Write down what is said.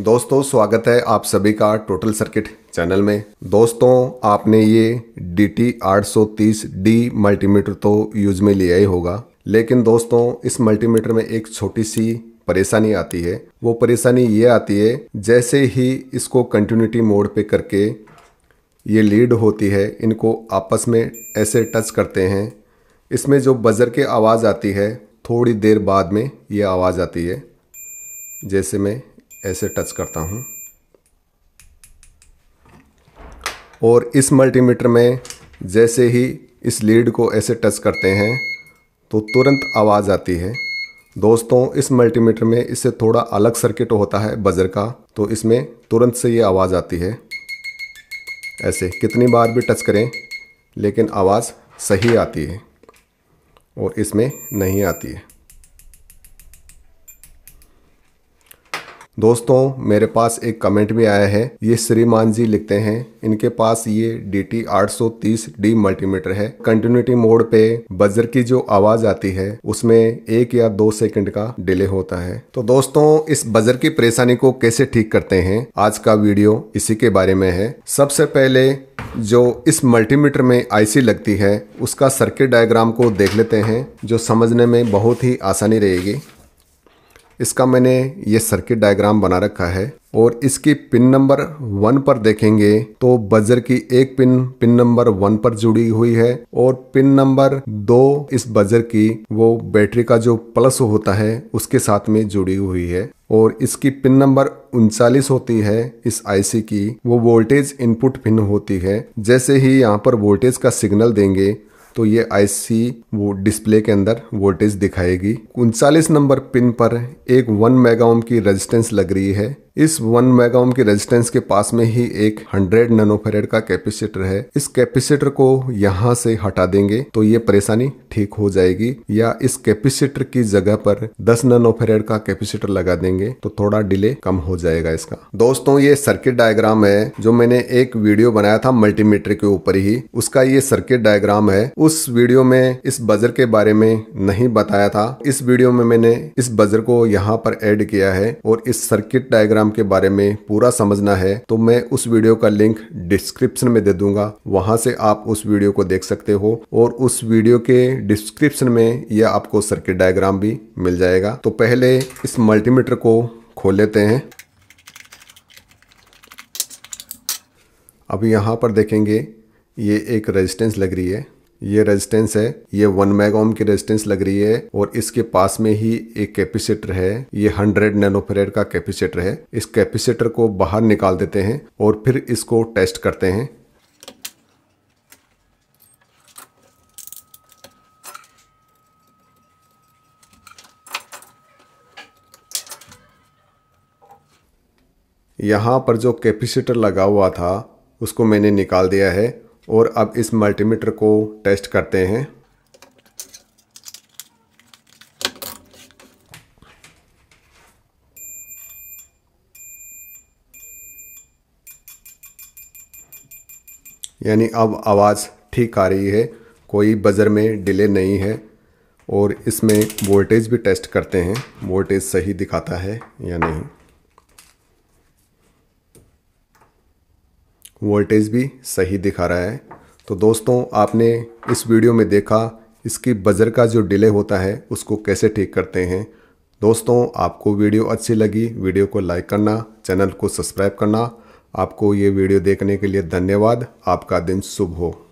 दोस्तों स्वागत है आप सभी का टोटल सर्किट चैनल में दोस्तों आपने ये डी टी आठ सौ तीस डी मल्टीमीटर तो यूज में लिया ही होगा लेकिन दोस्तों इस मल्टीमीटर में एक छोटी सी परेशानी आती है वो परेशानी ये आती है जैसे ही इसको कंटिन्यूटी मोड पे करके ये लीड होती है इनको आपस में ऐसे टच करते हैं इसमें जो बजर के आवाज़ आती है थोड़ी देर बाद में ये आवाज़ आती है जैसे मैं ऐसे टच करता हूँ और इस मल्टीमीटर में जैसे ही इस लीड को ऐसे टच करते हैं तो तुरंत आवाज़ आती है दोस्तों इस मल्टीमीटर में इससे थोड़ा अलग सर्किट होता है बजर का तो इसमें तुरंत से ये आवाज़ आती है ऐसे कितनी बार भी टच करें लेकिन आवाज़ सही आती है और इसमें नहीं आती है दोस्तों मेरे पास एक कमेंट भी आया है ये श्रीमान जी लिखते हैं इनके पास ये डी टी आठ मल्टीमीटर है कंटिन्यूटी मोड पे बजर की जो आवाज आती है उसमें एक या दो सेकंड का डिले होता है तो दोस्तों इस बजर की परेशानी को कैसे ठीक करते हैं आज का वीडियो इसी के बारे में है सबसे पहले जो इस मल्टीमीटर में आईसी लगती है उसका सर्किट डायग्राम को देख लेते हैं जो समझने में बहुत ही आसानी रहेगी इसका मैंने ये सर्किट डायग्राम बना रखा है और इसकी पिन नंबर वन पर देखेंगे तो बजर की एक पिन पिन नंबर वन पर जुड़ी हुई है और पिन नंबर दो इस बजर की वो बैटरी का जो प्लस होता है उसके साथ में जुड़ी हुई है और इसकी पिन नंबर उनचालीस होती है इस आईसी की वो वोल्टेज इनपुट पिन होती है जैसे ही यहाँ पर वोल्टेज का सिग्नल देंगे तो ये आईसी वो डिस्प्ले के अंदर वोल्टेज दिखाएगी उनचालीस नंबर पिन पर एक वन मेगा ओम की रेजिस्टेंस लग रही है इस वन ओम के रेजिस्टेंस के पास में ही एक हंड्रेड नैनोफेरेड का कैपेसिटर है इस कैपेसिटर को यहाँ से हटा देंगे तो ये परेशानी ठीक हो जाएगी या इस कैपेसिटर की जगह पर 10 नैनोफेरेड का कैपेसिटर लगा देंगे तो थोड़ा डिले कम हो जाएगा इसका दोस्तों ये सर्किट डायग्राम है जो मैंने एक वीडियो बनाया था मल्टीमीटर के ऊपर ही उसका ये सर्किट डायग्राम है उस वीडियो में इस बजर के बारे में नहीं बताया था इस वीडियो में मैंने इस बजर को यहाँ पर एड किया है और इस सर्किट डायग्राम प्रोग्राम के बारे में पूरा समझना है तो मैं उस वीडियो का लिंक डिस्क्रिप्शन में दे दूंगा वहां से आप उस वीडियो को देख सकते हो और उस वीडियो के डिस्क्रिप्शन में यह आपको सर्किट डायग्राम भी मिल जाएगा तो पहले इस मल्टीमीटर को खोल लेते हैं अब यहाँ पर देखेंगे ये एक रेजिस्टेंस लग रही है ये रेजिस्टेंस है ये वन मैगोम की रेजिस्टेंस लग रही है और इसके पास में ही एक कैपेसिटर है ये हंड्रेड नैनोफेरेड का कैपेसिटर है इस कैपेसिटर को बाहर निकाल देते हैं और फिर इसको टेस्ट करते हैं यहाँ पर जो कैपेसिटर लगा हुआ था उसको मैंने निकाल दिया है और अब इस मल्टीमीटर को टेस्ट करते हैं यानी अब आवाज़ ठीक आ रही है कोई बज़र में डिले नहीं है और इसमें वोल्टेज भी टेस्ट करते हैं वोल्टेज सही दिखाता है या नहीं वोल्टेज भी सही दिखा रहा है तो दोस्तों आपने इस वीडियो में देखा इसकी बजर का जो डिले होता है उसको कैसे ठीक करते हैं दोस्तों आपको वीडियो अच्छी लगी वीडियो को लाइक करना चैनल को सब्सक्राइब करना आपको ये वीडियो देखने के लिए धन्यवाद आपका दिन शुभ हो